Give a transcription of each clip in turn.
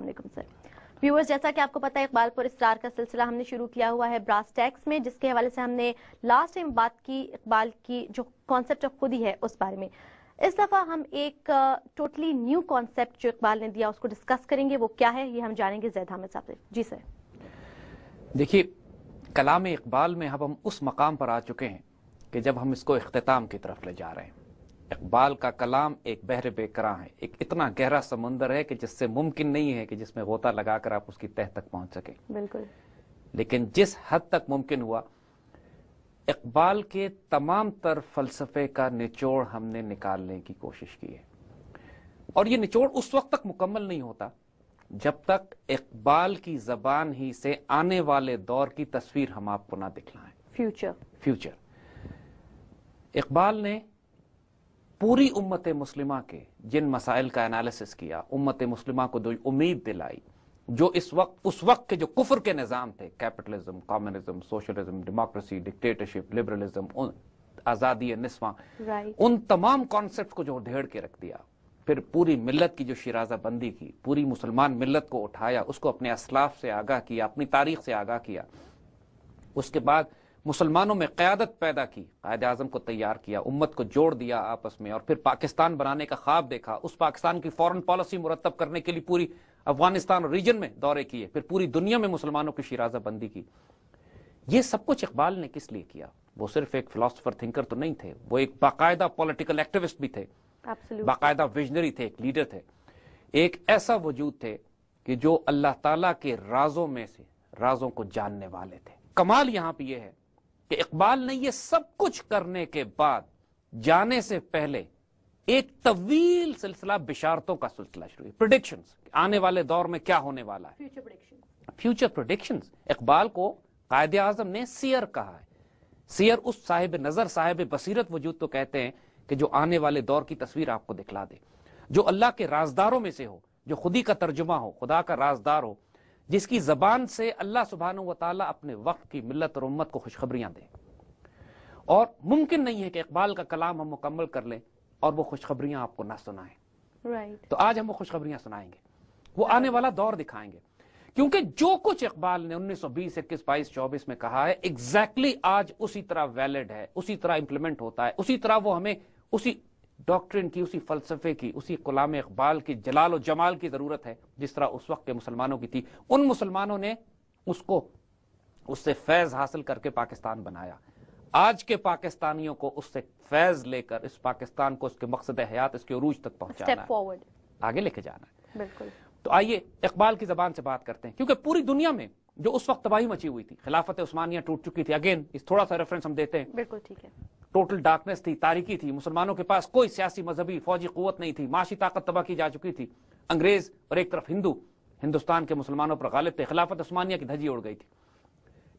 अलैक्म sir viewers जैसा कि आपको पता है इकबालपुर इसरार का सिलसिला हमने शुरू किया हुआ है ब्रास टैक्स में जिसके हवाले से हमने लास्ट टाइम बात की इकबाल की जो कॉन्सेप्ट ऑफ खुद ही है उस बारे में इस दफ़ा हम एक टोटली न्यू कॉन्सेप्ट जो इकबाल ने दिया उसको डिस्कस करेंगे वो क्या है ये हम जानेंगे जैद हामिद साहब से जी सर देखिए कलाम इकबाल में अब हम उस मकाम पर आ चुके हैं कि जब हम इसको अख्ताम की तरफ ले जा रहे हैं इकबाल का कलाम एक बहर बेकरा है एक इतना गहरा समुंदर है कि जिससे मुमकिन नहीं है कि जिसमें गोता लगाकर आप उसकी तह तक पहुंच सके बिल्कुल लेकिन जिस हद तक मुमकिन हुआ इकबाल के तमाम तर फलसफे का निचोड़ हमने निकालने की कोशिश की है और ये निचोड़ उस वक्त तक मुकम्मल नहीं होता जब तक इकबाल की जबान ही से आने वाले दौर की तस्वीर हम आपको ना दिखलाएं फ्यूचर फ्यूचर इकबाल ने पूरी उम्मत मुस्लिमा के जिन मसाइल का एनालिसिस किया उम्मत मुस्लिमा को जो उम्मीद दिलाई जो इस वक्त उस वक्त के जो कुफर के निज़ाम थे capitalism communism socialism democracy dictatorship liberalism आज़ादी नस्वा उन तमाम कॉन्सेप्ट को जो ढेड़ के रख दिया फिर पूरी मिलत की जो शराजा बंदी की पूरी मुसलमान मिलत को उठाया उसको अपने असलाफ से आगाह किया अपनी तारीख से आगाह किया उसके बाद मुसलमानों में क़्यादत पैदा की कायद आजम को तैयार किया उम्मत को जोड़ दिया आपस में और फिर पाकिस्तान बनाने का ख्वाब देखा उस पाकिस्तान की फॉरन पॉलिसी मुरतब करने के लिए पूरी अफगानिस्तान रीजन में दौरे किए फिर पूरी दुनिया में मुसलमानों की शराजा बंदी की ये सब कुछ इकबाल ने किस लिए किया वो सिर्फ एक फिलासफर थिंकर तो नहीं थे वो एक बाकायदा पॉलिटिकल एक्टिविस्ट भी थे बाकायदा विजनरी थे एक लीडर थे एक ऐसा वजूद थे कि जो अल्लाह तला के राजों में से राजों को जानने वाले थे कमाल यहां पर यह है कि इकबाल ने यह सब कुछ करने के बाद जाने से पहले एक तवील सिलसिला बिशारतों का सिलसिला शुरू है प्रोडिक्शन आने वाले दौर में क्या होने वाला है फ्यूचर प्रोडिक्शन इकबाल को कायदे आजम ने सियर कहा है सियर उस साहिब नजर साहिब बसीरत वजूद तो कहते हैं कि जो आने वाले दौर की तस्वीर आपको दिखला दे जो अल्लाह के राजदारों में से हो जो खुदी का तर्जुमा हो खुदा का राजदार हो जिसकी जबान से अल्लाह सुबहान व ताली अपने वक्त की मिलत और उम्मत को खुशखबरियां दे और मुमकिन नहीं है कि इकबाल का कलाम हम मुकम्मल कर लें और वो खुशखबरियां आपको ना सुनाएं right. तो आज हम वो खुशखबरियां सुनाएंगे वो आने वाला दौर दिखाएंगे क्योंकि जो कुछ इकबाल ने उन्नीस सौ बीस इक्कीस बाईस चौबीस में कहा है एग्जैक्टली exactly आज उसी तरह वैलिड है उसी तरह इंप्लीमेंट होता है उसी तरह वो हमें उसी डॉक्ट्रिन की उसी फलसफे की उसी गुलाम इकबाल की जलाल और जमाल की ज़रूरत है जिस तरह उस वक्त के मुसलमानों की थी उन मुसलमानों ने उसको उससे फैज़ हासिल करके पाकिस्तान बनाया आज के पाकिस्तानियों को उससे फैज़ लेकर इस पाकिस्तान को उसके मकसद हयात इसके अरूज तक पहुंचा आगे लेके जाना है बिल्कुल तो आइए इकबाल की जबान से बात करते हैं क्योंकि पूरी दुनिया में जो उस वक्त तबाही मची हुई थी खिलाफत उस्मानिया टूट चुकी थी अगेन इस थोड़ा सा रेफरेंस हम देते हैं बिल्कुल ठीक है टोटल डार्कनेस थी तारीकी थी मुसलमानों के पास कोई सियासी मजहबी फौजी कुत नहीं थी माशी ताकत तबाह की जा चुकी थी अंग्रेज और एक तरफ हिंदू हिंदुस्तान के मुसलमानों पर गालिब थे खिलाफत उस्मानिया की धजी उड़ गई थी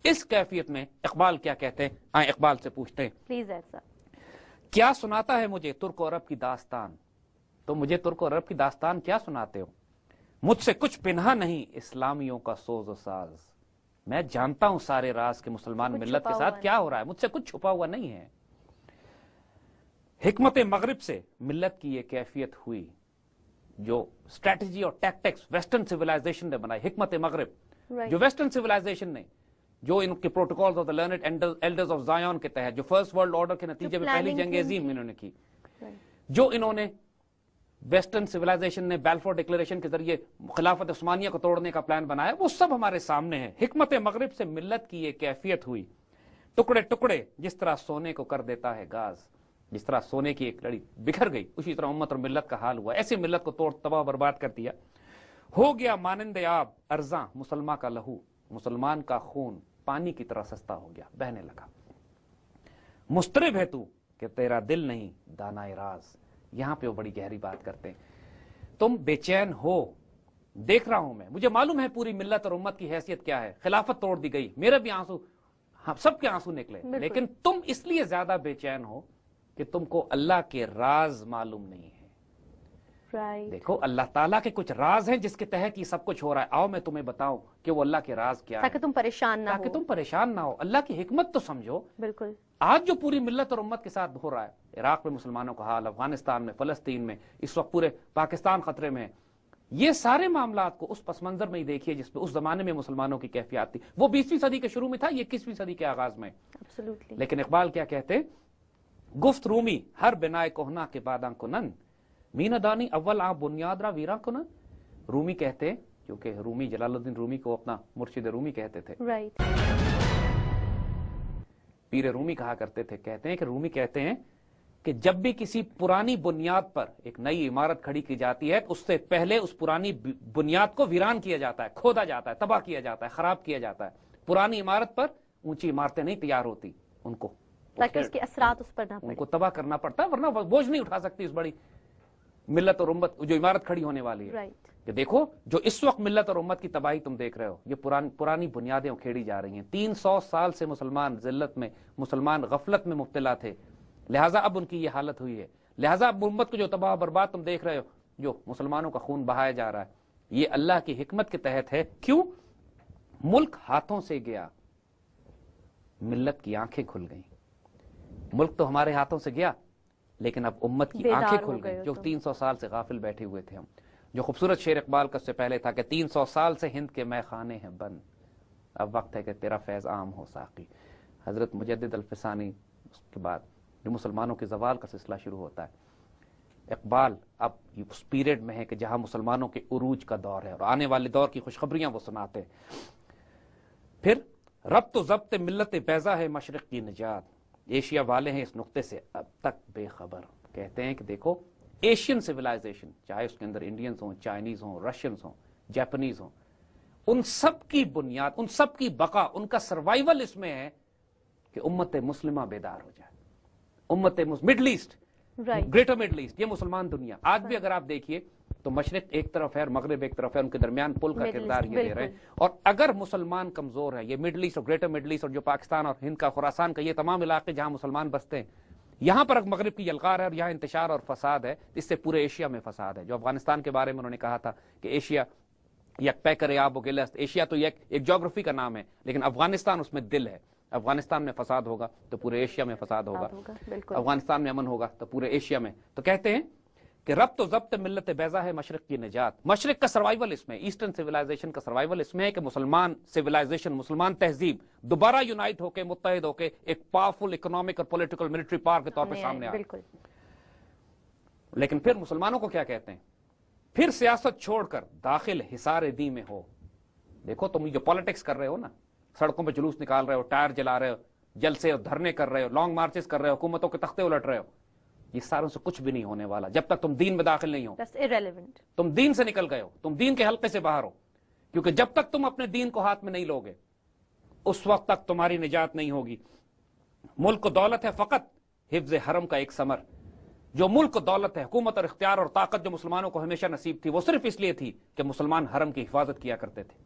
इस कैफियत में इकबाल क्या कहते हैं इकबाल से पूछते हैं प्लीज ऐसा क्या सुनाता है मुझे तुर्क और अरब की दास्तान तो मुझे तुर्क और अरब की दास्तान क्या सुनाते हो मुझसे कुछ पिन्हा नहीं इस्लामियों का सोज साज मैं जानता हूं सारे राज के मुसलमान मिल्लत के साथ क्या हो रहा है मुझसे कुछ छुपा हुआ नहीं है हमत मगरब से मिलत की यह कैफियत हुई जो स्ट्रैटेजी और टैक्टिक्स वेस्टर्न सिविलाइजेशन ने बनाई हमत मगरब right. जो वेस्टर्न सिविलाइजेशन ने जो इनके protocols of the learned elders of Zion के तहत जो फर्स्ट वर्ल्ड ऑर्डर के नतीजे में पहली जंग अजीम इन्होंने की जो इन्होंने वेस्टर्न सिविलाइजेशन ने बेलफोर डिक्लेरेशन के जरिए खिलाफत उस्मानिया को तोड़ने का प्लान बनाया वो सब हमारे सामने है हमत मगरब से मिलत की यह कैफियत हुई टुकड़े टुकड़े जिस तरह सोने को कर देता है गाज़ जिस तरह सोने की एक लड़ी बिखर गई उसी तरह उम्मत और मिल्लत का हाल हुआ ऐसे मिल्लत को तोड़ तबाह बर्बाद कर दिया हो गया मानंद आब अर्जा मुसलमान का लहू मुसलमान का खून पानी की तरह सस्ता हो गया बहने लगा मुस्तरब है तू कि तेरा दिल नहीं दाना राज यहां पे वो बड़ी गहरी बात करते हैं तुम बेचैन हो देख रहा हूं मैं मुझे मालूम है पूरी मिल्लत और उम्मत की हैसियत क्या है खिलाफत तोड़ दी गई मेरे भी आंसू हम हाँ, सबके आंसू निकले लेकिन तुम इसलिए ज्यादा बेचैन हो कि तुमको अल्लाह के राज मालूम नहीं है right. देखो अल्लाह ताला के कुछ राज हैं जिसके तहत ये सब कुछ हो रहा है आओ मैं तुम्हें बताऊं कि वो अल्लाह के राज क्या ताकि तुम परेशान ना ताकि तुम परेशान ना हो अल्लाह की हिकमत तो समझो बिल्कुल आज जो पूरी मिलत और उम्मत के साथ हो रहा है इराक में मुसलमानों का हाल अफगानिस्तान में फलस्तीन में इस वक्त पूरे पाकिस्तान खतरे में ये सारे मामला को उस पस मंजर में ही देखिए जिसमें उस जमाने में मुसलमानों की कैफियत थी वो बीसवीं सदी के शुरू में था ये इक्कीसवीं सदी के आगाज में लेकिन इकबाल क्या कहते हैं گفت رومی هر بنای کهنا که بعدان کنن میندانی अव्वल آ بنیاد را ویران کنن रूमी कहते हैं क्योंकि रूमी जलालुद्दीन रूमी को अपना मुर्शिद रूमी कहते थे राइट पीर रूमी कहा करते थे कहते हैं कि रूमी कहते हैं कि जब भी किसी पुरानी बुनियाद पर एक नई इमारत खड़ी की जाती है तो उससे पहले उस पुरानी बुनियाद को वीरान किया जाता है खोदा जाता है तबाह किया जाता है खराब किया जाता है पुरानी इमारत पर ऊंची इमारतें नहीं तैयार होती उनको ताकि उसके असरात उस पर ना उनको तबाह करना पड़ता वरना बोझ नहीं उठा सकती इस बड़ी मिल्लत और उम्मत जो इमारत खड़ी होने वाली है कि देखो जो इस वक्त मिल्लत और उम्मत की तबाही तुम देख रहे हो ये पुरान, पुरानी बुनियादें उखेड़ी जा रही हैं तीन सौ साल से मुसलमान जिल्लत में मुसलमान गफलत में मुबतला थे लिहाजा अब उनकी ये हालत हुई है लिहाजा अब उम्मत को जो तबाह बर्बाद तुम देख रहे हो जो मुसलमानों का खून बहाया जा रहा है ये अल्लाह की हिकमत के तहत है क्यों मुल्क हाथों से गया मिल्लत की आंखें खुल गई मुल्क तो हमारे हाथों से गया लेकिन अब उम्मत की आंखें खुल गई जो तीन सौ साल से गाफिल बैठे हुए थे हम जो खूबसूरत शेर इकबाल का उससे पहले था कि तीन सौ साल से हिंद के मैं खाने हैं बंद अब वक्त है कि तेरा फैज़ आम हो साकी हज़रत मुजद अल्फसानी उसके बाद जो मुसलमानों के जवाल का सिलसिला शुरू होता है इकबाल अब उस पीरियड में है कि जहां मुसलमानों के उरूज का दौर है और आने वाले दौर की खुशखबरियां वो सुनाते हैं फिर रब तो जब्त मिलत बैजा है मशरक़ की निजात एशिया वाले हैं इस नुक्ते से अब तक बेखबर कहते हैं कि देखो एशियन सिविलाइजेशन चाहे उसके अंदर इंडियंस हों चाइनीज हों रशियंस हों जापानीज हों उन सब की बुनियाद उन सब की बका उनका सर्वाइवल इसमें है कि उम्मत मुस्लिमा बेदार हो जाए उम्मत middle east greater middle east ये मुसलमान दुनिया आज भी अगर आप देखिए तो मशरक एक तरफ है और मगरब एक तरफ है उनके दरमियान पुल का किरदार ये दे रहे हैं और अगर मुसलमान कमजोर है ये मिडल ईस्ट और ग्रेटर मिडल ईस्ट और जो पाकिस्तान और हिंद का खुरासान का ये तमाम इलाके जहां मुसलमान बसते हैं यहां पर मगरब की यलकार है और यहाँ इंतजार और फसाद है तो इससे पूरे एशिया में फसाद है जो अफगानिस्तान के बारे में उन्होंने कहा था कि एशिया यक करे आप गिलस्त एशिया तो एक, एक जोग्राफी का नाम है लेकिन अफगानिस्तान उसमें दिल है अफगानिस्तान में फसाद होगा तो पूरे एशिया में फसाद होगा, अफगानिस्तान में अमन होगा तो पूरे एशिया में तो कहते हैं कि रब तो जब्त मिलत बैजा है मशरक की निजात मशरक का सर्वाइवल इसमें ईस्टर्न सिविलाइजेशन का सर्वाइवल इसमें है कि मुसलमान सिविलाइजेशन मुसलमान तहजीब दोबारा यूनाइट होकर मुतहद होकर एक पावरफुल इकोनॉमिक और पोलिटिकल मिलिट्री पावर के तौर पर सामने आए लेकिन फिर मुसलमानों को क्या कहते हैं फिर सियासत छोड़कर दाखिल हिसार दी में हो देखो तुम जो पॉलिटिक्स कर रहे हो ना सड़कों पर जुलूस निकाल रहे हो टायर जला रहे हो जलसे और धरने कर रहे हो लॉन्ग मार्चेस कर रहे हो हुकूमतों के तख्ते उलट रहे हो ये सारों से कुछ भी नहीं होने वाला जब तक तुम दीन में दाखिल नहीं हो तुम दीन से निकल गए हो तुम दीन के हल्के से बाहर हो क्योंकि जब तक तुम अपने दीन को हाथ में नहीं लोगे उस वक्त तक तुम्हारी निजात नहीं होगी मुल्क को दौलत है फकत हिफ्ज हरम का एक समर जो मुल्क दौलत है हुकूमत और इख्तियार और ताकत जो मुसलमानों को हमेशा नसीब थी वो सिर्फ इसलिए थी कि मुसलमान हरम की हिफाजत किया करते थे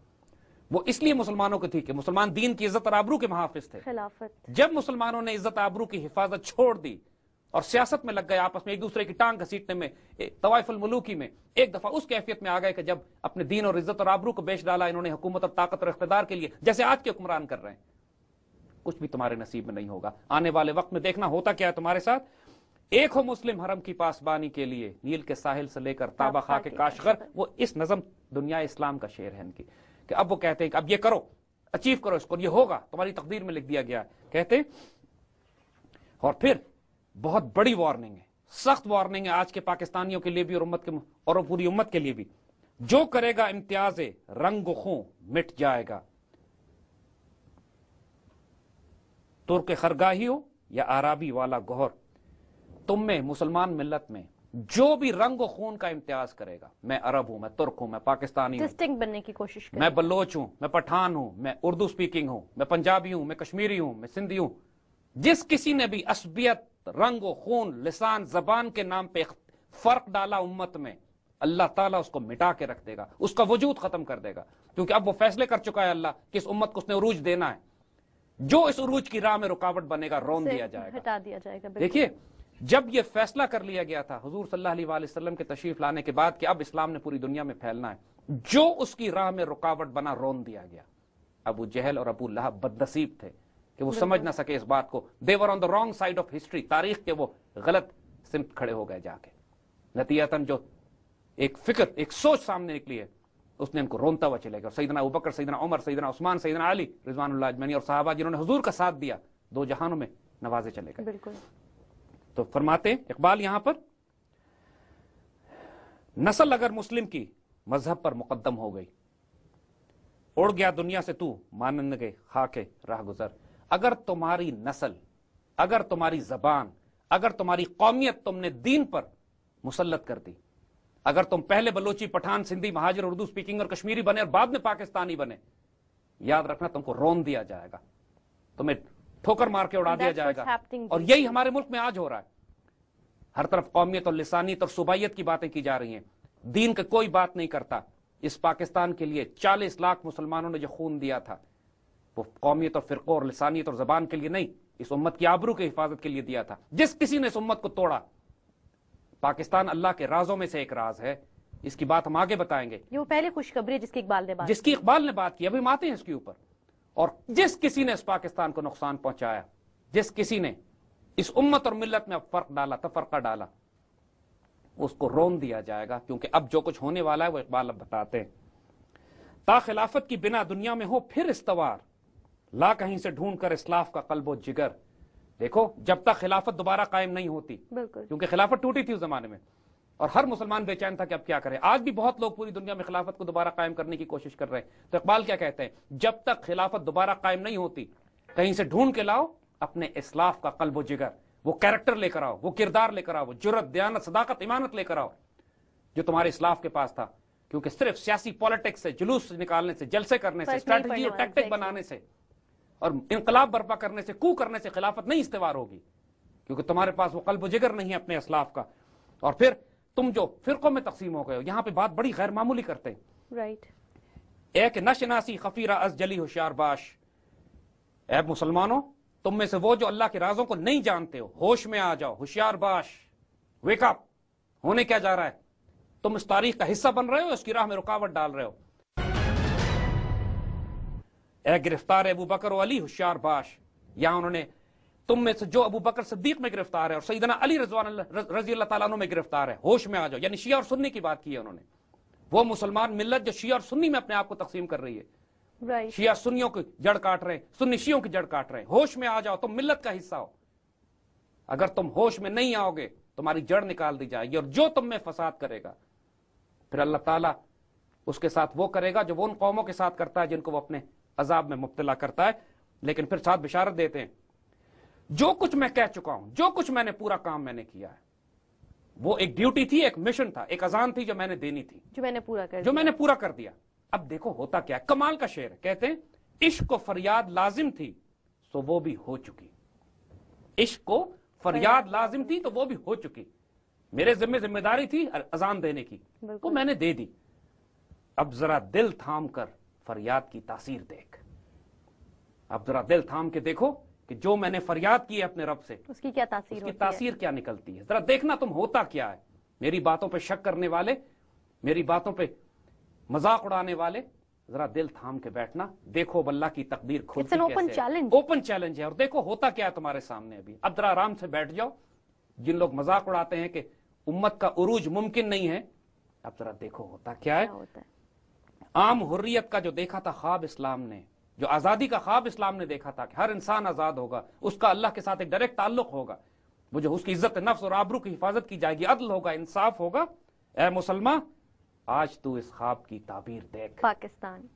वो इसलिए मुसलमानों की थी कि मुसलमान दीन की इज्जत और आबरू के महाफिज थे जब मुसलमानों ने इज्जत आबरू की हिफाजत छोड़ दी और सियासत में लग गए आपस में एक दूसरे की टांग घसीटने में तवाइफुल मलूकी में एक दफा उस कैफियत में आ गए कि जब अपने दीन और इज्जत और आबरू को बेच डाला इन्होंने हुकूमत और ताकत और इकतदार के लिए जैसे आज के हुक्मरान कर रहे हैं कुछ भी तुम्हारे नसीब में नहीं होगा आने वाले वक्त में देखना होता क्या है तुम्हारे साथ एक हो मुस्लिम हरम की पासबानी के लिए नील के साहिल से लेकर ताबा खा के काशगर वो इस नजम दुनिया इस्लाम का शेर है इनकी कि अब वो कहते हैं कि अब ये करो अचीव करो इसको ये होगा तुम्हारी तकदीर में लिख दिया गया है कहते और फिर बहुत बड़ी वार्निंग है सख्त वार्निंग है आज के पाकिस्तानियों के लिए भी और उम्मत के और पूरी उम्मत के लिए भी जो करेगा इम्तियाज रंग खूं मिट जाएगा तुर्क खरगाही हो या आराबी वाला गौहर तुम में मुसलमान मिल्लत में जो भी रंग खून का इम्तियाज करेगा मैं अरब हूं मैं तुर्क हूं मैं पाकिस्तानी हूं बनने की कोशिश मैं बलोच हूं मैं पठान हूं मैं उर्दू स्पीकिंग हूं मैं पंजाबी हूं मैं कश्मीरी हूं मैं सिंधी हूं जिस किसी ने भी असबियत रंग खून लिसान जबान के नाम पे फर्क डाला उम्मत में अल्लाह ताला उसको मिटा के रख देगा उसका वजूद खत्म कर देगा क्योंकि अब वो फैसले कर चुका है अल्लाह कि इस उम्मत को उसने उरूज देना है जो इस उरूज की राह में रुकावट बनेगा रोन दिया जाएगा हटा दिया जाएगा देखिए जब यह फैसला कर लिया गया था हजूर सल्लल्लाहु के तशरीफ लाने के बाद कि अब इस्लाम ने पूरी दुनिया में फैलना है जो उसकी राह में रुकावट बना रोन दिया गया अबू जहल और अबू लहब बदनसीब थे कि वो समझ ना सके इस बात को they were on the wrong side of history तारीख के वो गलत सिमत खड़े हो गए जाके नतीजतन जो एक फिक्र एक सोच सामने निकली है उसने इनको रोनता हुआ चले गया सईदना उबकर सईदना उमर सईदना उस्मान सईदना अली रिजवान और साहबाजी जिन्होंने हजूर का साथ दिया दो जहानों में नवाजे चले गए तो फरमाते इकबाल यहां पर नस्ल अगर मुस्लिम की मजहब पर मुकदम हो गई उड़ गया दुनिया से तू मानन के खाके राह गुजर अगर तुम्हारी नस्ल अगर तुम्हारी जबान अगर तुम्हारी कौमियत तुमने दीन पर मुसलत कर दी अगर तुम पहले बलोची पठान सिंधी महाजर उर्दू स्पीकिंग और कश्मीरी बने और बाद में पाकिस्तानी बने याद रखना तुमको रोन दिया जाएगा तुम्हें ठोकर मार के उड़ा दिया जाएगा और यही हमारे मुल्क में आज हो रहा है हर तरफ कौमियत और लसानियत और सूबाइत की बातें की जा रही हैं दीन का कोई बात नहीं करता इस पाकिस्तान के लिए 40 लाख मुसलमानों ने जो खून दिया था वो कौमियत और फिरको और लसानियत और जबान के लिए नहीं इस उम्मत की आबरू की हिफाजत के लिए दिया था जिस किसी ने इस उम्मत को तोड़ा पाकिस्तान अल्लाह के राजों में से एक राज है इसकी बात हम आगे बताएंगे ये वो पहले खुशखबरी जिसकी इकबाल ने बात जिसकी इकबाल ने बात की अभी हम आते हैं इसके ऊपर और जिस किसी ने इस पाकिस्तान को नुकसान पहुंचाया जिस किसी ने इस उम्मत और मिलत में अब फर्क डाला तफरका डाला उसको रोन दिया जाएगा क्योंकि अब जो कुछ होने वाला है वो इकबाल अब बताते हैं ता खिलाफत की बिना दुनिया में हो फिर इस्तवार ला कहीं से ढूंढ कर इसलाफ का कल्बो जिगर देखो जब तक खिलाफत दोबारा कायम नहीं होती क्योंकि खिलाफत टूटी थी उस जमाने में और हर मुसलमान बेचैन था कि अब क्या करें आज भी बहुत लोग पूरी दुनिया में खिलाफत को दोबारा कायम करने की कोशिश कर रहे हैं तो इकबाल क्या कहते हैं जब तक खिलाफत दोबारा कायम नहीं होती कहीं से ढूंढ के लाओ अपने इसलाफ का कल्ब जिगर वो कैरेक्टर लेकर आओ वो किरदार लेकर आओ वो जुरत दयानत सदाकत इमानत लेकर आओ जो तुम्हारे इस्लाफ के पास था क्योंकि सिर्फ सियासी पॉलिटिक्स से जुलूस निकालने से जलसे करने से स्ट्रैटेजी और टैक्टिक बनाने से और इनकलाब बर्पा करने से कू करने से खिलाफत नहीं इस्तेवार होगी क्योंकि तुम्हारे पास वो कल्ब जिगर नहीं है अपने इसलाफ का और फिर तुम जो फिरकों में तकसीम हो गए यहां यहाँ पे बात बड़ी गैर मामूली करते हैं राइट एक नशनासी खफीरा जली होशियार बाश ए मुसलमानों तुम में से वो जो अल्लाह के राजों को नहीं जानते हो होश में आ जाओ होशियार बाश वेकअप होने क्या जा रहा है तुम इस तारीख का हिस्सा बन रहे हो इसकी राह में रुकावट डाल रहे हो ए गिरफ्तार अबू बकर अली होशियार बाश यहां उन्होंने तुम में से जो अबू बकर सिद्दीक में गिरफ्तार है और सईदना अली रजवान रजी अल्लाह तला में गिरफ्तार है होश में आ जाओ यानी शिया और सुन्नी की बात की है उन्होंने वो मुसलमान मिल्लत जो शिया और सुन्नी में अपने आप को तकसीम कर रही है right. शिया सुन्नियों की जड़ काट रहे हैं सुन्नी शियों की जड़ काट रहे हैं होश में आ जाओ तुम मिल्लत का हिस्सा हो अगर तुम होश में नहीं आओगे तुम्हारी जड़ निकाल दी जाएगी और जो तुम में फसाद करेगा फिर अल्लाह ताला उसके साथ वो करेगा जो वो उन कौमों के साथ करता है जिनको वो अपने अजाब में मुबतला करता है लेकिन फिर साथ बिशारत देते हैं जो कुछ मैं कह चुका हूं जो कुछ मैंने पूरा काम मैंने किया है वो एक ड्यूटी थी एक मिशन था एक अजान थी जो मैंने देनी थी जो मैंने पूरा कर जो मैंने पूरा कर दिया अब देखो होता क्या कमाल का शेर कहते हैं इश्क को फरियाद लाजिम थी तो वो भी हो चुकी इश्क को फरियाद लाजिम थी तो वो भी हो चुकी मेरे जिम्मे जिम्मेदारी थी अजान देने की वो मैंने दे दी अब जरा दिल थाम कर फरियाद की तासीर देख अब जरा दिल थाम के देखो कि जो मैंने फरियाद की है अपने रब से उसकी क्या तासीर उसकी तासीर है? क्या निकलती है जरा देखना तुम होता क्या है मेरी बातों पे शक करने वाले मेरी बातों पे मजाक उड़ाने वाले जरा दिल थाम के बैठना देखो बल्ला की तकदीर खुलती ओपन चैलेंज ओपन चैलेंज है और देखो होता क्या है तुम्हारे सामने अभी अब जरा आराम से बैठ जाओ जिन लोग मजाक उड़ाते हैं कि उम्मत का उरूज मुमकिन नहीं है अब जरा देखो होता क्या है आम हुर्रियत का जो देखा था खाब इस्लाम ने जो आज़ादी का ख्वाब इस्लाम ने देखा था कि हर इंसान आज़ाद होगा उसका अल्लाह के साथ एक डायरेक्ट ताल्लुक होगा वो जो उसकी इज्जत नफ्स और आबरू की हिफाजत की जाएगी अदल होगा इंसाफ होगा ए मुसलमान आज तू इस ख्वाब की ताबीर देख पाकिस्तान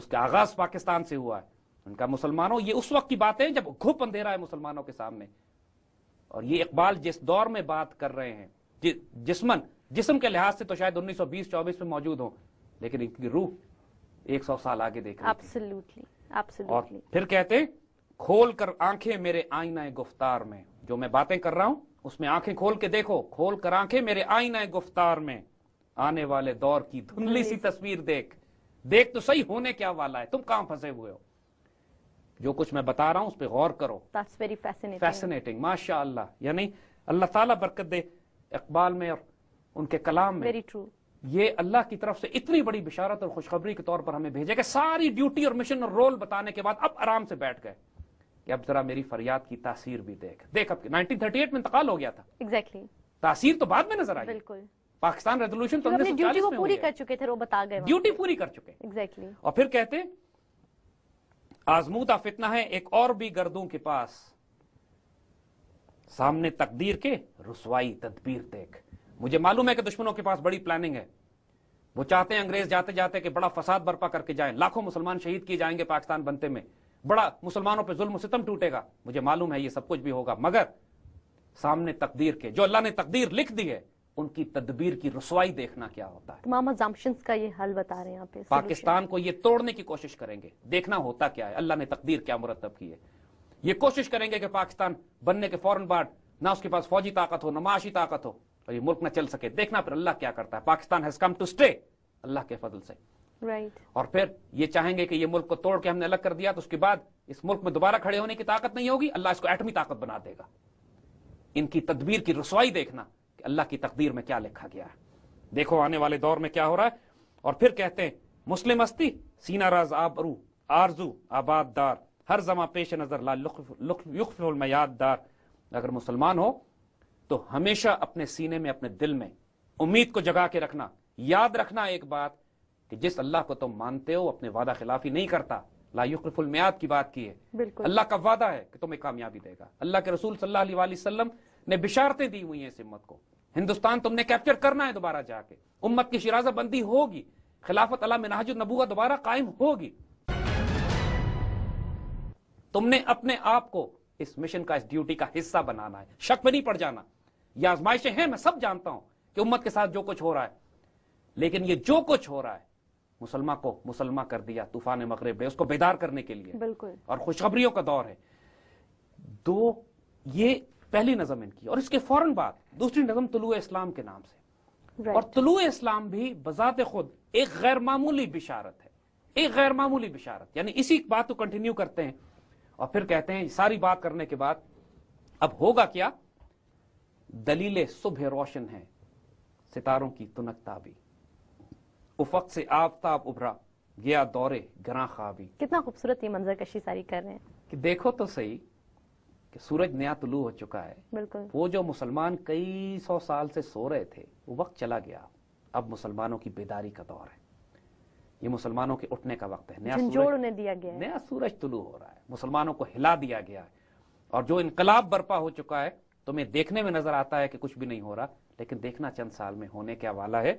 उसका आगाज पाकिस्तान से हुआ है उनका मुसलमानों ये उस वक्त की बात है जब घुप अंधेरा है मुसलमानों के सामने और ये इकबाल जिस दौर में बात कर रहे हैं जि, जिसमन जिसम के लिहाज से तो शायद 1920-24 में मौजूद हो लेकिन इनकी रूह एक सौ साल आगे देख रहे absolutely, absolutely. और फिर कहते खोल कर आंखें मेरे आईना गुफ्तार में जो मैं बातें कर रहा हूं उसमें आंखें खोल के देखो खोल कर आंखें मेरे आईना गुफ्तार में आने वाले दौर की धुंधली सी तस्वीर देख देख तो सही होने क्या वाला है तुम कहां फंसे हुए हो जो कुछ मैं बता रहा हूं उस पर गौर करो वेरी फैसिनेटिंग फैसिनेटिंग माशा यानी अल्लाह ताला बरकत दे इकबाल में और उनके कलाम में वेरी ट्रू ये अल्लाह की तरफ से इतनी बड़ी बिशारत और खुशखबरी के तौर पर हमें भेजे कि सारी ड्यूटी और मिशन और रोल बताने के बाद अब आराम से बैठ गए कि अब जरा मेरी फरियाद की तासीर भी देख देख अब 1938 में इंतकाल हो गया था एग्जैक्टली exactly. तासीर तो बाद में नजर आई बिल्कुल पाकिस्तान रेजोल्यूशन तो ड्यूटी वो पूरी कर चुके थे वो बता गए ड्यूटी पूरी कर चुके एग्जैक्टली और फिर कहते आजमूदा फितना है एक और भी गर्दों के पास सामने तकदीर के रसवाई तदबीर देख मुझे मालूम है कि दुश्मनों के पास बड़ी प्लानिंग है वो चाहते हैं अंग्रेज जाते जाते कि बड़ा फसाद बर्पा करके जाए लाखों मुसलमान शहीद किए जाएंगे पाकिस्तान बनते में बड़ा मुसलमानों पर जुल्म सितम टूटेगा मुझे मालूम है ये सब कुछ भी होगा मगर सामने तकदीर के जो अल्लाह ने तकदीर लिख दी है उनकी तदबीर की रसवाई देखना क्या होता है तमाम का ये हल बता रहे हैं आप पाकिस्तान को ये तोड़ने की कोशिश करेंगे देखना होता क्या है अल्लाह ने तकदीर क्या मुरतब की है ये कोशिश करेंगे कि पाकिस्तान बनने के फौरन बाद ना उसके पास फौजी ताकत हो ना माशी ताकत हो और ये मुल्क ना चल सके देखना फिर अल्लाह क्या करता है Pakistan has come to stay Allah के फजल से राइट right. और फिर ये चाहेंगे कि ये मुल्क को तोड़ के हमने अलग कर दिया तो उसके बाद इस मुल्क में दोबारा खड़े होने की ताकत नहीं होगी अल्लाह इसको एटमी ताकत बना देगा इनकी तदबीर की रसवाई देखना कि अल्लाह की तकदीर में क्या लिखा गया है देखो आने वाले दौर में क्या हो रहा है और फिर कहते हैं मुस्लिम हस्ती सीना राज आबरू आरजू आबाददार हर जमा पेश नजर ला लुक्फ, लुक्फ, अगर मुसलमान हो तो हमेशा अपने सीने में अपने दिल में उम्मीद को जगा के रखना याद रखना एक बात कि जिस अल्लाह को तुम मानते हो अपने वादा खिलाफी नहीं करता लायुकफुल म्याद की बात की है अल्लाह का वादा है कि तुम्हें कामयाबी देगा अल्लाह के रसूल सल्लाम ने बिशारतें दी हुई हैं इस हिम्मत को हिंदुस्तान तुमने कैप्चर करना है दोबारा जाके उम्मत की शिराजा बंदी होगी खिलाफत अला मिनाज नबूआ दोबारा कायम होगी तुमने अपने आप को इस मिशन का इस ड्यूटी का हिस्सा बनाना है शक में नहीं पड़ जाना ये आजमाइशें हैं मैं सब जानता हूं कि उम्मत के साथ जो कुछ हो रहा है लेकिन ये जो कुछ हो रहा है मुसलमान को मुसलमान कर दिया तूफान मगरब ने उसको बेदार करने के लिए बिल्कुल और खुशखबरियों का दौर है दो ये पहली नजम इनकी और इसके फौरन बाद दूसरी नजम तुलु इस्लाम के नाम से right. और तुलु इस्लाम भी बजात खुद एक गैर मामूली बिशारत है एक गैर मामूली बिशारत यानी इसी बात को कंटिन्यू करते हैं और फिर कहते हैं सारी बात करने के बाद अब होगा क्या दलीले सुबह रोशन है सितारों की तुनकता भी उफक से आबताब उभरा गया दौरे गरा खाबी कितना खूबसूरत ये मंजर कशी सारी कर रहे हैं कि देखो तो सही कि सूरज नया तुलू हो चुका है बिल्कुल वो जो मुसलमान कई सौ साल से सो रहे थे वो वक्त चला गया अब मुसलमानों की बेदारी का दौर है ये मुसलमानों के उठने का वक्त है नया सूरज दिया गया नया सूरज तुलू हो रहा है मुसलमानों को हिला दिया गया है और जो इनकलाब बर्पा हो चुका है तुम्हें देखने में नजर आता है कि कुछ भी नहीं हो रहा लेकिन देखना चंद साल में होने क्या वाला है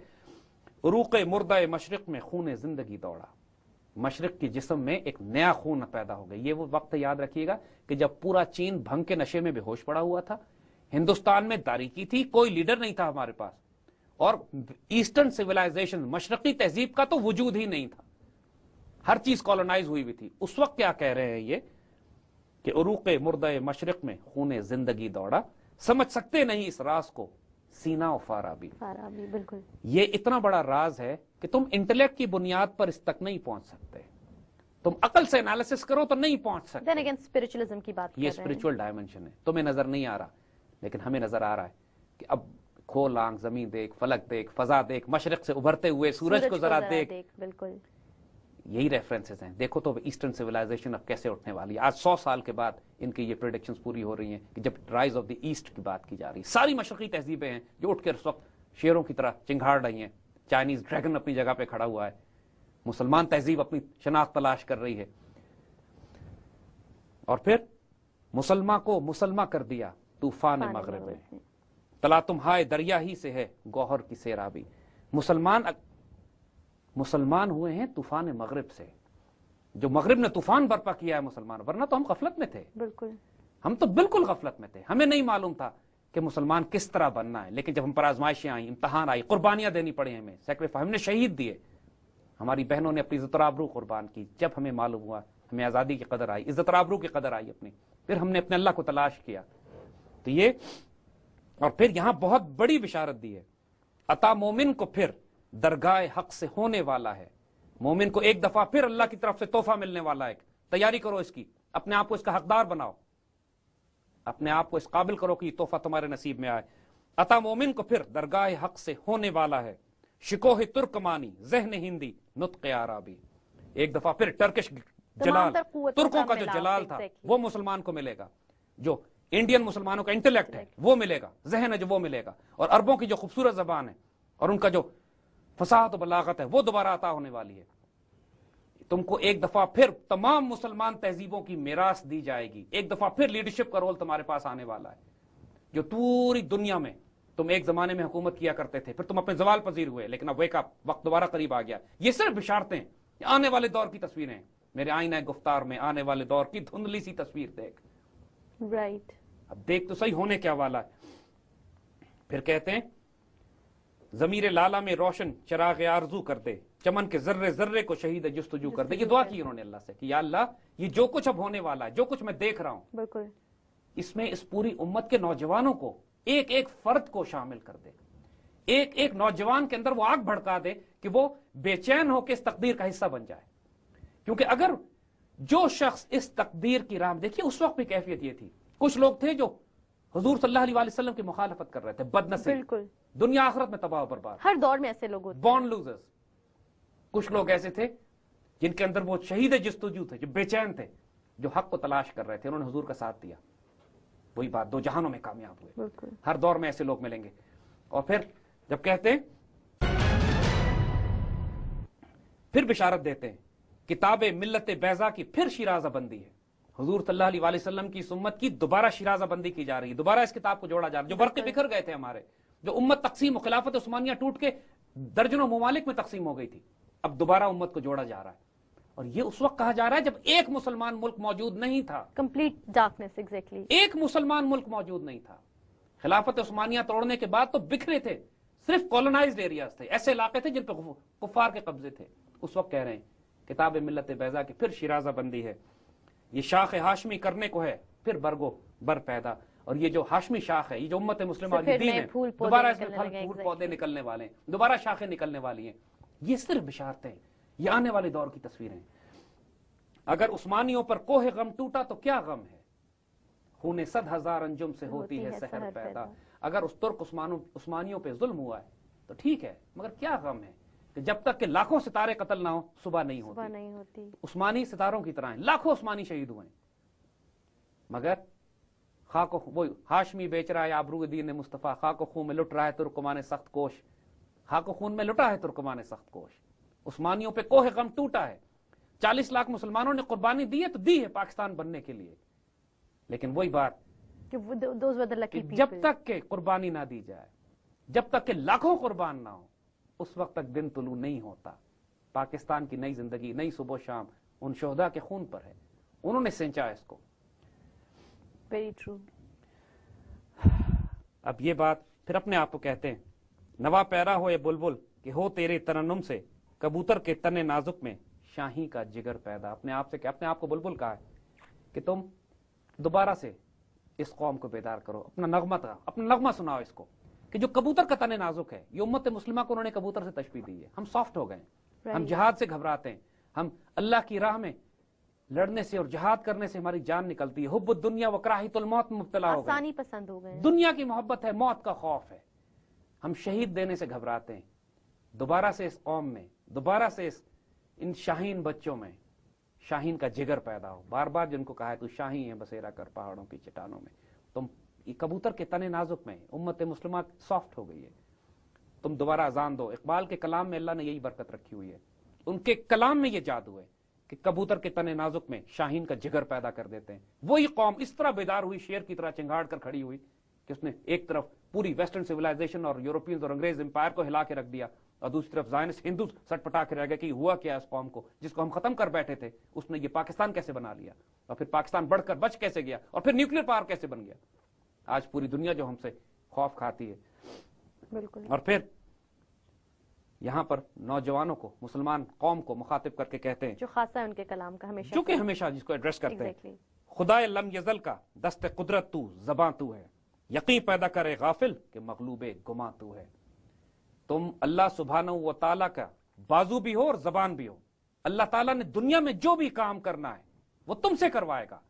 रूक मुर्दा मशरक में खून जिंदगी दौड़ा मशरक के जिसम में एक नया खून पैदा हो गया ये वो वक्त याद रखिएगा कि जब पूरा चीन भंग के नशे में बेहोश पड़ा हुआ था हिंदुस्तान में तारीखी थी कोई लीडर नहीं था हमारे पास और ईस्टर्न सिविलाइजेशन मशरकी तहजीब का तो वजूद ही नहीं था हर चीज कॉलोनाइज हुई हुई थी उस वक्त क्या कह रहे हैं ये कि उरूक मुर्द मशरक में खून जिंदगी दौड़ा समझ सकते नहीं इस राज को सीना और फाराबी फाराबी बिल्कुल ये इतना बड़ा राज है कि तुम इंटेलेक्ट की बुनियाद पर इस तक नहीं पहुंच सकते तुम अकल से एनालिसिस करो तो नहीं पहुंच सकते अगेन स्पिरिचुअलिज्म की बात ये स्पिरिचुअल डायमेंशन है तुम्हें नजर नहीं आ रहा लेकिन हमें नजर आ रहा है कि अब खोल आंख जमीन देख फलक देख फजा देख मशरक से उभरते हुए सूरज, सूरज को जरा देख बिल्कुल यही रेफरेंसेस हैं देखो तो ईस्टर्न सिविलाइजेशन अब कैसे उठने वाली है आज सौ साल के बाद इनकी ये प्रोडिक्शन पूरी हो रही हैं कि जब राइज ऑफ द ईस्ट की बात की जा रही है सारी मशरकी तहजीबें हैं जो उठ उठकर उस वक्त शेरों की तरह चिंगाड़ रही हैं चाइनीज ड्रैगन अपनी जगह पर खड़ा हुआ है मुसलमान तहजीब अपनी शनाख्त तलाश कर रही है और फिर मुसलमा को मुसलमा कर दिया तूफान मगरब में तला तुम्हारे दरिया ही से है गौहर की सेराबी मुसलमान मुसलमान हुए हैं तूफान मगरब से जो मगरब ने तूफान बर्पा किया है मुसलमान वरना तो हम गफलत में थे बिल्कुल हम तो बिल्कुल गफलत में थे हमें नहीं मालूम था कि मुसलमान किस तरह बनना है लेकिन जब हम पर आजमाइशें आई इम्तहान आई कुर्बानियां देनी पड़ी हमें सेक्रीफाई हमने शहीद दिए हमारी बहनों ने अपनी इज्जतराबरू कुर्बान की जब हमें मालूम हुआ हमें आज़ादी की कदर आई इज्जतराबरू की कदर आई अपनी फिर हमने अपने अल्लाह को तलाश किया तो ये और फिर यहां बहुत बड़ी बिशारत दी है अता मोमिन को फिर दरगाह हक से होने वाला है मोमिन को एक दफा फिर अल्लाह की तरफ से तोहफा मिलने वाला है तैयारी करो इसकी अपने आप को इसका हकदार बनाओ अपने आप को इस काबिल करो कि तोहफा तुम्हारे नसीब में आए अता मोमिन को फिर दरगाह हक से होने वाला है शिकोह तुर्कमानी जहन हिंदी नुतक आराबी एक दफा फिर टर्किश जलाल तुर्कों का जो जलाल था वो मुसलमान को मिलेगा जो इंडियन मुसलमानों का इंटेलेक्ट है वो मिलेगा जहन है जो वो मिलेगा और अरबों की जो खूबसूरत जबान है और उनका जो तो बलागत है वो दोबारा अता होने वाली है तुमको एक दफा फिर तमाम मुसलमान तहजीबों की मिरास दी जाएगी एक दफा फिर लीडरशिप का रोल तुम्हारे पास आने वाला है जो पूरी दुनिया में तुम एक जमाने में हुकूमत किया करते थे फिर तुम अपने जवाल पजीर हुए लेकिन अब वेकअप वक्त दोबारा करीब आ गया ये सिर्फ बिशारतें आने वाले दौर की तस्वीरें हैं मेरे आईना गुफ्तार में आने वाले दौर की धुंधली सी तस्वीर देख राइट right. अब देख तो सही होने क्या वाला है फिर कहते हैं जमीर लाला में रोशन चराग आरजू कर दे चमन के जर्रे जर्रे को शहीद जस्तजू कर दे ये दुआ की उन्होंने अल्लाह से कि या अल्लाह ये जो कुछ अब होने वाला है जो कुछ मैं देख रहा हूँ बिल्कुल इसमें इस पूरी उम्मत के नौजवानों को एक एक फर्द को शामिल कर दे एक एक नौजवान के अंदर वो आग भड़का दे कि वो बेचैन होकर इस तकदीर का हिस्सा बन जाए क्योंकि अगर जो शख्स इस तकदीर की राह देखिए उस वक्त भी कैफियत ये थी कुछ लोग थे जो हजूर सल्लल्लाहु अलैहि वसल्लम की मुखालफत कर रहे थे बदनसीब बिल्कुल दुनिया आखरत में तबाह बर्बाद हर दौर में ऐसे लोग बॉन्ड लूजर्स कुछ लोग ऐसे थे जिनके अंदर वो शहीद जस्तुजू थे जो बेचैन थे जो हक को तलाश कर रहे थे उन्होंने हजूर का साथ दिया वही बात दो जहानों में कामयाब हुए हर दौर में ऐसे लोग मिलेंगे और फिर जब कहते हैं फिर बिशारत देते हैं किताबे मिलत बैजा की फिर शिराजाबंदी है हजूर सल्लल्लाहु अलैहि वसल्लम की सुम्मत की दोबारा शिराजाबंदी की जा रही है दोबारा इस किताब को जोड़ा जा रहा है जो बरके बिखर गए थे हमारे जो उम्मत तकसीम खिलाफत उस्मानिया टूट के दर्जनों ममालिक में तकसीम हो गई थी अब दोबारा उम्मत को जोड़ा जा रहा है और ये उस वक्त कहा जा रहा है जब एक मुसलमान मुल्क मौजूद नहीं था कंप्लीट डार्कनेस एग्जैक्टली एक मुसलमान मुल्क मौजूद नहीं था खिलाफत उस्मानिया तोड़ने के बाद तो बिखरे थे सिर्फ कॉलोनाइज एरियाज थे ऐसे इलाके थे जिन पर कुफार के कब्जे थे उस वक्त कह रहे हैं किताब मिलत बैजा की फिर शिराजा बंदी है ये शाख हाशमी करने को है फिर बरगो बर पैदा और ये जो हाशमी शाख है ये जो उम्मत मुस्लिम तो है दोबारा इसमें फल फूल पौधे निकलने वाले हैं दोबारा शाखें निकलने वाली हैं ये सिर्फ बिशारतें हैं ये आने वाले दौर की तस्वीरें अगर उस्मानियों पर कोह गम टूटा तो क्या गम है खूने सद हजार अंजुम से होती है सहर पैदा अगर उस तुर्क उस्मानियों पर जुल्म हुआ है तो ठीक है मगर क्या गम है कि जब तक के लाखों सितारे कत्ल ना हो सुबह नहीं होती नहीं होती उस्मानी सितारों की तरह लाखों उस्मानी शहीद हुए मगर खाको वो हाशमी बेच रहा है ने मुस्तफ़ा खाको खून में लुट रहा है तुर्कमान सख्त कोश खाको खून में लुटा है तुर्कमान सख्त कोश उस्मानियों पे कोह गम टूटा है चालीस लाख मुसलमानों ने कुर्बानी दी है तो दी है पाकिस्तान बनने के लिए लेकिन वही बात कि कि जब तक के कुर्बानी ना दी जाए जब तक के लाखों कुर्बान ना हो उस वक्त तक दिन तुलू नहीं होता पाकिस्तान की नई जिंदगी नई सुबह शाम उन शोहदा के खून पर है उन्होंने सिंचा इसको वेरी ट्रू अब ये बात फिर अपने आप को कहते हैं नवा पैरा हो ये बुलबुल कि हो तेरे तरन्नुम से कबूतर के तने नाजुक में शाही का जिगर पैदा अपने आप से क्या अपने आप को बुलबुल कहा है कि तुम दोबारा से इस कौम को बेदार करो अपना नगमा था अपना नगमा सुनाओ इसको कि जो कबूतर का तने नाजुक है ये उम्मत मुस्लिमा को उन्होंने कबूतर से तशबी दी है हम सॉफ्ट हो गए हम जहाद से घबराते हैं हम अल्लाह की राह में लड़ने से और जहाद करने से हमारी जान निकलती है हुब्ब दुनिया वक्राहितुल मौत मुबतला हो गए पसंद हो गए दुनिया की मोहब्बत है मौत का खौफ है हम शहीद देने से घबराते हैं दोबारा से इस कौम में दोबारा से इस इन शाहीन बच्चों में शाहीन का जिगर पैदा हो बार बार जिनको कहा है तू शाही है बसेरा कर पहाड़ों की चट्टानों में तुम कबूतर के तने नाजुक में उम्मत मुस्लिमा सॉफ्ट हो गई है तुम दोबारा अजान दो इकबाल के कलाम में अल्लाह ने यही बरकत रखी हुई है उनके कलाम में ये जादू है कि कबूतर के तने नाजुक में शाहीन का जिगर पैदा कर देते हैं वही कौम इस तरह बेदार हुई शेर की तरह चिंगाड़ कर खड़ी हुई कि उसने एक तरफ पूरी वेस्टर्न सिविलाइजेशन और यूरोपियन और अंग्रेज एम्पायर को हिला के रख दिया और दूसरी तरफ जायनस हिंदू सटपटा के रह गए कि हुआ क्या इस कौम को जिसको हम खत्म कर बैठे थे उसने ये पाकिस्तान कैसे बना लिया और फिर पाकिस्तान बढ़कर बच कैसे गया और फिर न्यूक्लियर पावर कैसे बन गया आज पूरी दुनिया जो हमसे खौफ खाती है बिल्कुल और फिर यहाँ पर नौजवानों को मुसलमान कौम को मुखातिब करके कहते हैं जो खासा उनके कलाम का हमेशा जो हमेशा जिसको एड्रेस करते हैं खुदा लम यजल का दस्त कुदरत तू जबा तू है यकीन पैदा करे गाफिल कि मगलूब गुमा तू है तुम अल्लाह सुबहान व ताला का बाजू भी हो और जबान भी हो अल्लाह ताला ने दुनिया में जो भी काम करना है वो तुमसे करवाएगा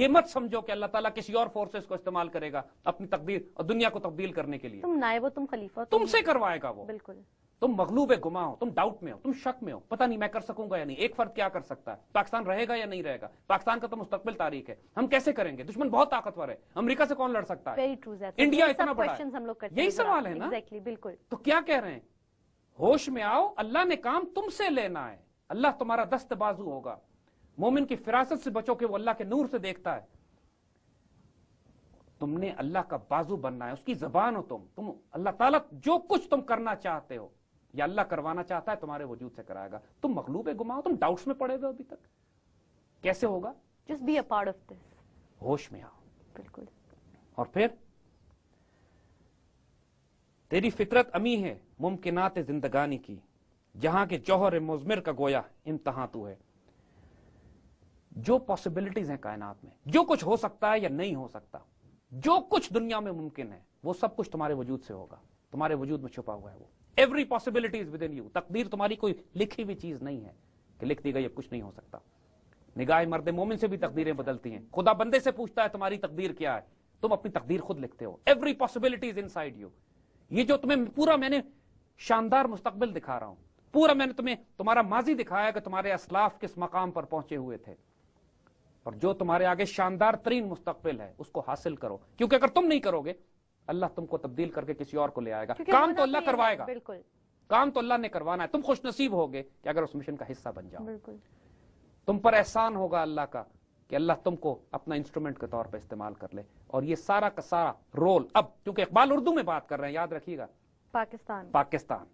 ये मत समझो कि अल्लाह ताला किसी और फोर्सेस को इस्तेमाल करेगा अपनी तकदीर और दुनिया को तब्दील करने के लिए तुम नायब वो तुम खलीफा तुमसे करवाएगा वो बिल्कुल तुम मगलूब गुमा हो तुम डाउट में हो तुम शक में हो पता नहीं मैं कर सकूंगा या नहीं एक फर्द क्या कर सकता है पाकिस्तान रहेगा या नहीं रहेगा पाकिस्तान का तो मुस्तबिल तारीख है हम कैसे करेंगे दुश्मन बहुत ताकतवर है अमेरिका से कौन लड़ सकता है इंडिया इतना बड़ा यही सवाल है ना बिल्कुल तो क्या कह रहे हैं होश में आओ अल्लाह ने काम तुमसे लेना है अल्लाह तुम्हारा दस्त बाजू होगा मोमिन की फिरासत से बचो के वो अल्लाह के नूर से देखता है तुमने अल्लाह का बाजू बनना है उसकी जबान हो तुम तुम अल्लाह ताला जो कुछ तुम करना चाहते हो या अल्लाह करवाना चाहता है तुम्हारे वजूद से कराएगा तुम मखलूब गुमाओ तुम डाउट्स में पड़े हुए अभी तक कैसे होगा just be a part of this होश में आओ बिल्कुल और फिर तेरी फितरत अमी है मुमकिनात जिंदगानी की जहां के जौहर मुजमिर का गोया इम्तहा तू है जो पॉसिबिलिटीज हैं कायनात में जो कुछ हो सकता है या नहीं हो सकता जो कुछ दुनिया में मुमकिन है वो सब कुछ तुम्हारे वजूद से होगा तुम्हारे वजूद में छुपा हुआ है वो every possibility is within you तकदीर तुम्हारी कोई लिखी हुई चीज नहीं है कि लिख दी गई अब कुछ नहीं हो सकता निगाह मर्द मोमिन से भी तकदीरें बदलती हैं खुदा बंदे से पूछता है तुम्हारी तकदीर क्या है तुम अपनी तकदीर खुद लिखते हो every possibility is inside you ये जो तुम्हें पूरा मैंने शानदार मुस्तकबिल दिखा रहा हूं पूरा मैंने तुम्हें तुम्हारा माजी दिखाया कि तुम्हारे असलाफ किस मकाम पर पहुंचे हुए थे और जो तुम्हारे आगे शानदार तरीन मुस्तकबिल है उसको हासिल करो क्योंकि अगर तुम नहीं करोगे अल्लाह तुमको तब्दील करके किसी और को ले आएगा काम तो अल्लाह करवाएगा बिल्कुल काम तो अल्लाह ने करवाना है तुम खुश नसीब हो कि अगर उस मिशन का हिस्सा बन जाओ बिल्कुल तुम पर एहसान होगा अल्लाह का कि अल्लाह तुमको अपना इंस्ट्रूमेंट के तौर पर इस्तेमाल कर ले और ये सारा का सारा रोल अब क्योंकि इकबाल उर्दू में बात कर रहे हैं याद रखिएगा पाकिस्तान पाकिस्तान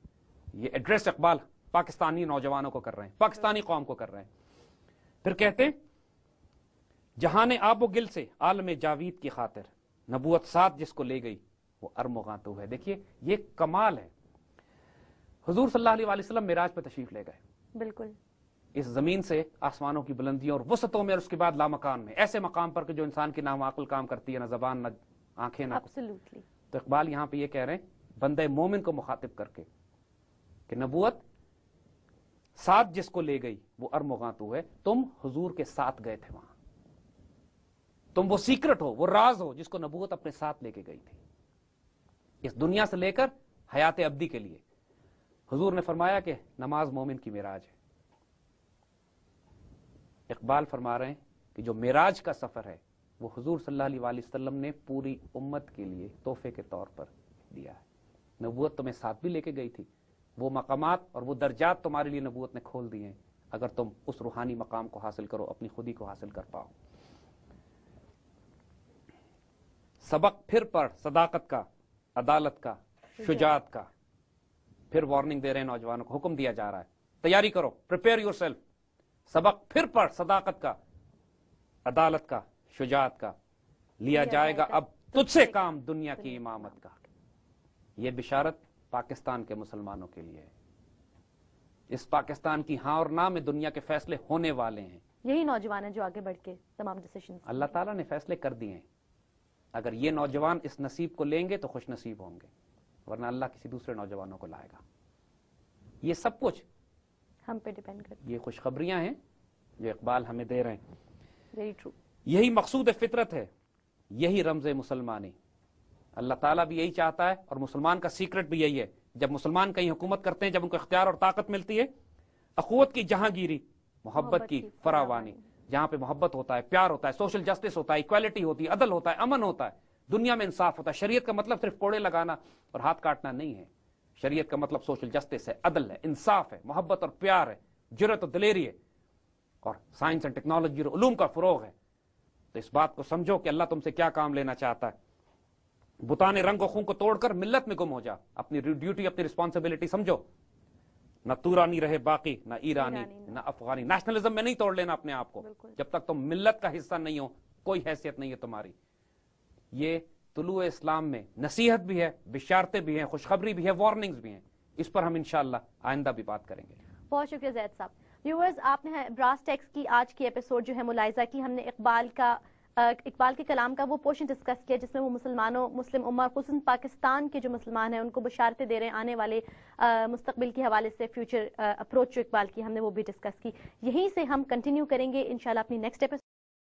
ये एड्रेस इकबाल पाकिस्तानी नौजवानों को कर रहे हैं पाकिस्तानी कौम को कर रहे हैं फिर कहते हैं ने आबो गिल से आलम जावीद की खातिर नबूत साथ जिसको ले गई वो अरमोगातु तो है देखिए ये कमाल है हजूर सल्लल्लाहु अलैहि मिराज पर तशरीफ ले गए बिल्कुल इस जमीन से आसमानों की बुलंदियों और वसतों में और उसके बाद लामकान में ऐसे मकाम पर जो इंसान की नाम आकुल काम करती है ना जबान ना आंखें ना तो इकबाल यहाँ पे ये कह रहे हैं बंदे मोमिन को मुखातिब करके कि नबूत साथ जिसको ले गई वो अरमोगातु तो है तुम हजूर के साथ गए थे वहां तुम वो सीक्रेट हो वो राज हो जिसको नबूत अपने साथ लेके गई थी इस दुनिया से लेकर हयात अब्दी के लिए हजूर ने फरमाया कि नमाज मोमिन की मिराज है इकबाल फरमा रहे हैं कि जो मिराज का सफर है वो हजूर सल्लल्लाहु अलैहि ने पूरी उम्मत के लिए तोहफे के तौर पर दिया है नबूत तुम्हें साथ भी लेके गई थी वो मकामात और वो दर्जात तुम्हारे लिए नबूत ने खोल दिए अगर तुम उस रूहानी मकाम को हासिल करो अपनी खुदी को हासिल कर पाओ सबक फिर पढ़ सदाकत का अदालत का शुजात का फिर वार्निंग दे रहे हैं नौजवानों को हुक्म दिया जा रहा है तैयारी करो प्रिपेयर योर सेल्फ सबक फिर पढ़ सदाकत का अदालत का शुजात का लिया जाएगा अब तुझसे काम दुनिया की इमामत का यह बिशारत पाकिस्तान के मुसलमानों के लिए है इस पाकिस्तान की हाँ और ना में दुनिया के फैसले होने वाले हैं यही नौजवान है जो आगे बढ़ के तमाम डिसीजन अल्लाह ताला ने फैसले कर दिए हैं अगर ये नौजवान इस नसीब को लेंगे तो खुश नसीब होंगे वरना अल्लाह किसी दूसरे नौजवानों को लाएगा ये सब कुछ हम पे डिपेंड कर ये खुशखबरियां हैं जो इकबाल हमें दे रहे हैं यही मकसूद फितरत है यही रमज मुसलमानी अल्लाह ताला भी यही चाहता है और मुसलमान का सीक्रेट भी यही है जब मुसलमान कहीं हुकूमत करते हैं जब उनको इख्तियार और ताकत मिलती है अखूत की जहांगीरी मोहब्बत की फरावानी जहां पे मोहब्बत होता है प्यार होता है सोशल जस्टिस होता है इक्वालिटी होती है अदल होता है अमन होता है दुनिया में इंसाफ होता है शरीयत का मतलब सिर्फ कोड़े लगाना और हाथ काटना नहीं है शरीयत का मतलब सोशल जस्टिस है अदल है इंसाफ है मोहब्बत और प्यार है जरूरत और दिलेरी है और साइंस एंड टेक्नोलॉजी और उलूम का फ़रोग है तो इस बात को समझो कि अल्लाह तुमसे क्या काम लेना चाहता है बुताने रंग और खून को तोड़कर मिल्लत में गुम हो जा अपनी ड्यूटी अपनी रिस्पॉन्सिबिलिटी समझो ना तुरानी रहे बाकी ना ईरानी ना अफगानी नेशनलिज्म में नहीं तोड़ लेना अपने आप को जब तक तुम मिल्लत का हिस्सा नहीं हो कोई हैसियत नहीं है तुम्हारी ये तुलु इस्लाम में नसीहत भी है बिशारते भी हैं खुशखबरी भी है वार्निंग्स भी हैं इस पर हम इनशाला आइंदा भी बात करेंगे बहुत शुक्रिया जैद साहब व्यूवर्स आपने ब्रास टेक्स की आज की एपिसोड जो है मुलायजा की हमने इकबाल का इकबाल के कलाम का वो पोर्शन डिस्कस किया जिसमें वो मुसलमानों मुस्लिम उमर खुस पाकिस्तान के जो मुसलमान हैं उनको बशारतें दे रहे हैं आने वाले मुस्तबिल के हवाले से फ्यूचर अप्रोच जो इकबाल की हमने वो भी डिस्कस की यहीं से हम कंटिन्यू करेंगे इनशाला अपनी नेक्स्ट एपिसोड